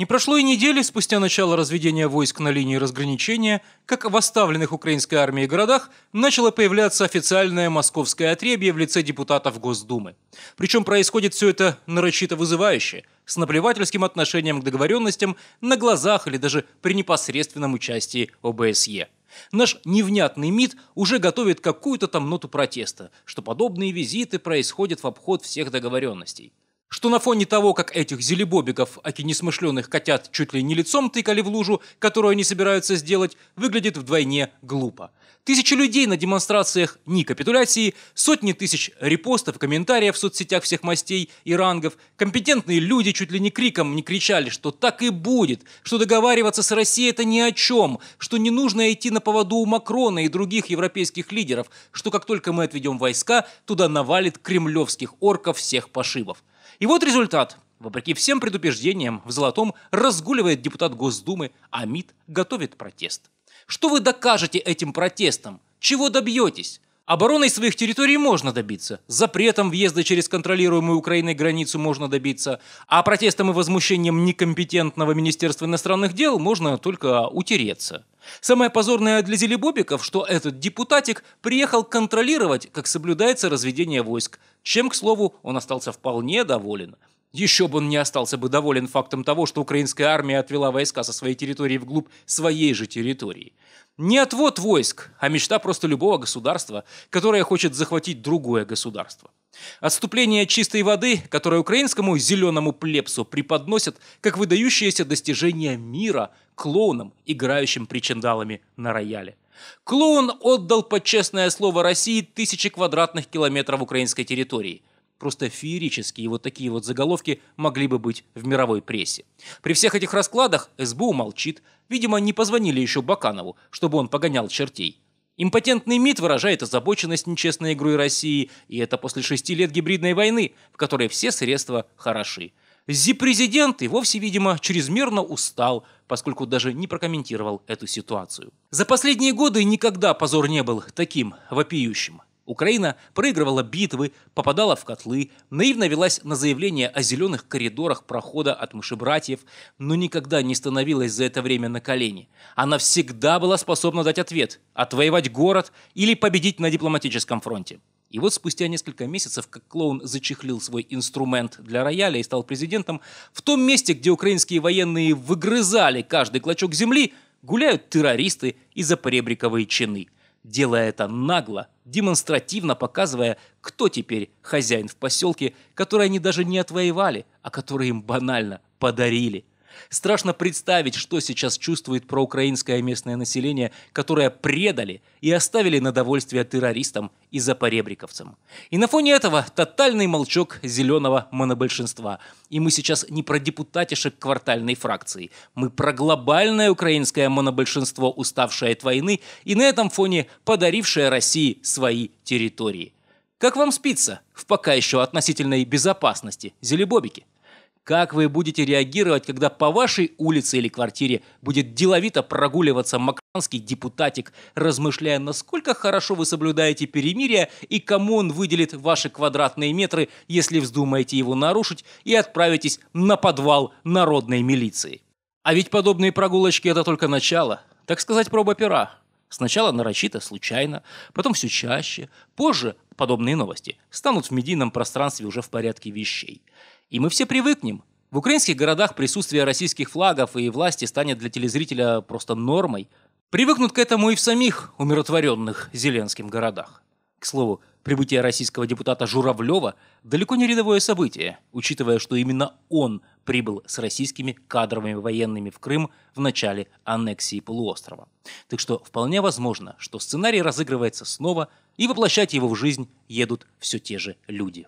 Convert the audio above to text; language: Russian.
Не прошло и недели спустя начало разведения войск на линии разграничения, как в оставленных украинской армией городах начало появляться официальное московское отребье в лице депутатов Госдумы. Причем происходит все это нарочито вызывающе, с наплевательским отношением к договоренностям на глазах или даже при непосредственном участии ОБСЕ. Наш невнятный МИД уже готовит какую-то там ноту протеста, что подобные визиты происходят в обход всех договоренностей что на фоне того, как этих зелебобиков, аки несмышленных котят чуть ли не лицом тыкали в лужу, которую они собираются сделать, выглядит вдвойне глупо. Тысячи людей на демонстрациях не капитуляции, сотни тысяч репостов, комментариев в соцсетях всех мастей и рангов, компетентные люди чуть ли не криком не кричали, что так и будет, что договариваться с Россией это ни о чем, что не нужно идти на поводу у Макрона и других европейских лидеров, что как только мы отведем войска, туда навалит кремлевских орков всех пошибов. И вот результат. Вопреки всем предупреждениям, в Золотом разгуливает депутат Госдумы, а МИД готовит протест. Что вы докажете этим протестом? Чего добьетесь? Обороной своих территорий можно добиться, запретом въезда через контролируемую Украиной границу можно добиться, а протестом и возмущением некомпетентного Министерства иностранных дел можно только утереться. Самое позорное для зелебобиков, что этот депутатик приехал контролировать, как соблюдается разведение войск, чем, к слову, он остался вполне доволен. Еще бы он не остался бы доволен фактом того, что украинская армия отвела войска со своей территории вглубь своей же территории. Не отвод войск, а мечта просто любого государства, которое хочет захватить другое государство. Отступление чистой воды, которое украинскому зеленому плебсу преподносят как выдающееся достижение мира клоунам, играющим причиндалами на рояле. Клоун отдал под честное слово России тысячи квадратных километров украинской территории. Просто феерические вот такие вот заголовки могли бы быть в мировой прессе. При всех этих раскладах СБУ молчит. Видимо, не позвонили еще Баканову, чтобы он погонял чертей. Импотентный МИД выражает озабоченность нечестной игрой России, и это после шести лет гибридной войны, в которой все средства хороши. Зи-президент и вовсе, видимо, чрезмерно устал – поскольку даже не прокомментировал эту ситуацию. За последние годы никогда позор не был таким вопиющим. Украина проигрывала битвы, попадала в котлы, наивно велась на заявления о зеленых коридорах прохода от мышебратьев, но никогда не становилась за это время на колени. Она всегда была способна дать ответ – отвоевать город или победить на дипломатическом фронте. И вот спустя несколько месяцев, как клоун зачехлил свой инструмент для рояля и стал президентом, в том месте, где украинские военные выгрызали каждый клочок земли, гуляют террористы и запоребриковые чины, делая это нагло, демонстративно показывая, кто теперь хозяин в поселке, который они даже не отвоевали, а который им банально подарили. Страшно представить, что сейчас чувствует проукраинское местное население, которое предали и оставили на довольствие террористам и запоребриковцам. И на фоне этого тотальный молчок зеленого монобольшинства. И мы сейчас не про депутатишек квартальной фракции. Мы про глобальное украинское монобольшинство, уставшее от войны и на этом фоне подарившее России свои территории. Как вам спится в пока еще относительной безопасности, зелебобики? Как вы будете реагировать, когда по вашей улице или квартире будет деловито прогуливаться макранский депутатик, размышляя, насколько хорошо вы соблюдаете перемирие и кому он выделит ваши квадратные метры, если вздумаете его нарушить и отправитесь на подвал народной милиции? А ведь подобные прогулочки – это только начало, так сказать, проба пера. Сначала нарочито, случайно, потом все чаще. Позже подобные новости станут в медийном пространстве уже в порядке вещей. И мы все привыкнем. В украинских городах присутствие российских флагов и власти станет для телезрителя просто нормой. Привыкнут к этому и в самих умиротворенных Зеленским городах. К слову, прибытие российского депутата Журавлева далеко не рядовое событие, учитывая, что именно он прибыл с российскими кадровыми военными в Крым в начале аннексии полуострова. Так что вполне возможно, что сценарий разыгрывается снова, и воплощать его в жизнь едут все те же люди.